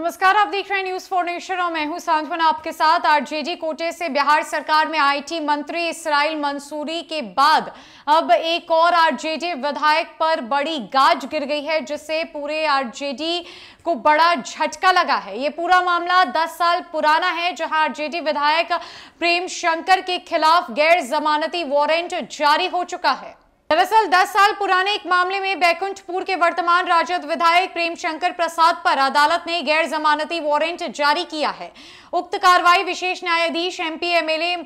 नमस्कार आप देख रहे हैं न्यूज फोर नेशन और मैं हूं सांत्वन आपके साथ आरजेडी कोटे से बिहार सरकार में आईटी मंत्री इसराइल मंसूरी के बाद अब एक और आरजेडी विधायक पर बड़ी गाज गिर गई है जिससे पूरे आरजेडी को बड़ा झटका लगा है ये पूरा मामला 10 साल पुराना है जहां आरजेडी विधायक प्रेम शंकर के खिलाफ गैर जमानती वारंट जारी हो चुका है दरअसल 10 साल पुराने एक मामले में बैकुंठपुर के वर्तमान राजद विधायक प्रेम शंकर प्रसाद पर अदालत ने गैर जमानती वारंट जारी किया है उक्त कार्रवाई विशेष न्यायाधीश एमपी एमएलए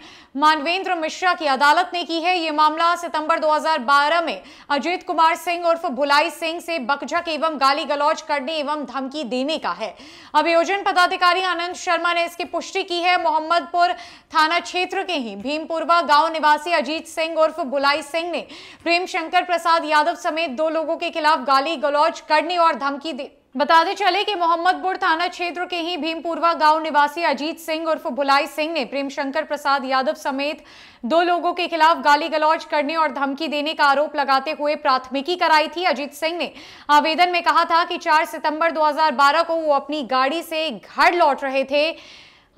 मानवेंद्र मिश्रा की अदालत ने की है ये मामला सितंबर 2012 में अजीत कुमार सिंह उर्फ भुलाई सिंह से बकझक एवं गाली गलौज करने एवं धमकी देने का है अभियोजन पदाधिकारी आनंद शर्मा ने इसकी पुष्टि की है मोहम्मदपुर थाना क्षेत्र के ही भीमपुरवा गाँव निवासी अजीत सिंह उर्फ भुलाई सिंह ने प्रेम शंकर प्रसाद यादव समेत दो लोगों के खिलाफ गाली गलौज करने और धमकी दी दे चले कि मोहम्मदपुर थाना क्षेत्र के ही भीमपुरवा गांव निवासी अजीत सिंह उर्फ भुलाई सिंह ने प्रेम शंकर प्रसाद यादव समेत दो लोगों के खिलाफ गाली गलौज करने और धमकी देने का आरोप लगाते हुए प्राथमिकी कराई थी अजीत सिंह ने आवेदन में कहा था कि 4 सितंबर 2012 को वो अपनी गाड़ी से घर लौट रहे थे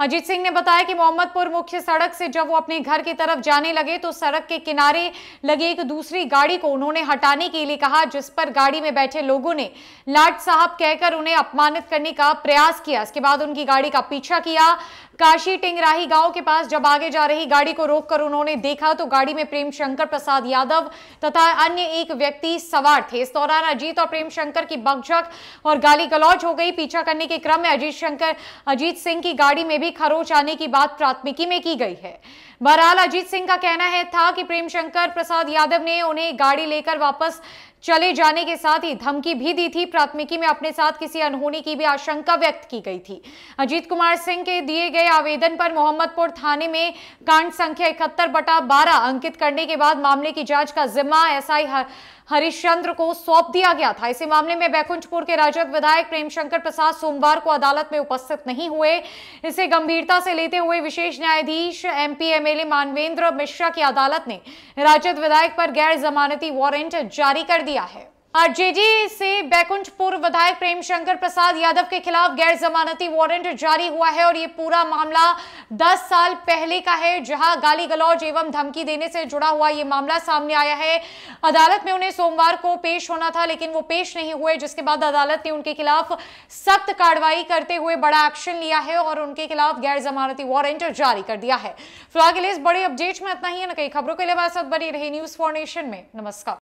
अजीत सिंह ने बताया कि मोहम्मदपुर मुख्य सड़क से जब वो अपने घर की तरफ जाने लगे तो सड़क के किनारे लगी एक दूसरी गाड़ी को उन्होंने हटाने के लिए कहा जिस पर गाड़ी में बैठे लोगों ने लाट साहब कहकर उन्हें अपमानित करने का प्रयास किया इसके बाद उनकी गाड़ी का पीछा किया काशी टिंगराही गांव के पास जब आगे जा रही गाड़ी को रोककर उन्होंने देखा तो गाड़ी में प्रेम शंकर प्रसाद यादव तथा अन्य एक व्यक्ति सवार थे इस दौरान अजीत और प्रेम शंकर की बगझक और गाली गलौज हो गई पीछा करने के क्रम में अजीत शंकर अजीत सिंह की गाड़ी में भी खरोच आने की बात प्राथमिकी में की गई है बहरहाल अजीत सिंह का कहना है था कि प्रेमशंकर प्रसाद यादव ने उन्हें गाड़ी लेकर वापस चले जाने के साथ ही धमकी भी दी थी प्राथमिकी में अपने साथ किसी अनहोनी की भी आशंका व्यक्त की गई थी अजीत कुमार सिंह के दिए गए आवेदन पर मोहम्मदपुर थाने में कांड संख्या इकहत्तर बटा बारह अंकित करने के बाद मामले की जांच का जिम्मा एसआई हरिश्चंद्र को सौंप दिया गया था इसी मामले में बैकुंठपुर के राजद विधायक प्रेमशंकर प्रसाद सोमवार को अदालत में उपस्थित नहीं हुए इसे गंभीरता से लेते हुए विशेष न्यायाधीश एमपी एमएलए मानवेंद्र मिश्रा की अदालत ने राजद विधायक पर गैर जमानती वारंट जारी कर दिया दिया है आरजेडी से बैकुंठपुर विधायक प्रेम शंकर प्रसाद यादव के खिलाफ गैर जमानती वारंट जारी हुआ है और ये पूरा मामला 10 साल पहले का है जहां गाली गलौज एवं धमकी देने से जुड़ा हुआ ये मामला सामने आया है अदालत में उन्हें सोमवार को पेश होना था लेकिन वो पेश नहीं हुए जिसके बाद अदालत ने उनके खिलाफ सख्त कार्रवाई करते हुए बड़ा एक्शन लिया है और उनके खिलाफ गैर जमानती वारंट जारी कर दिया है फिलहाल के लिए इस बड़े अपडेट में इतना ही है न कई खबरों के लिए हमारे साथ बनी रही न्यूज फॉर नेशन में नमस्कार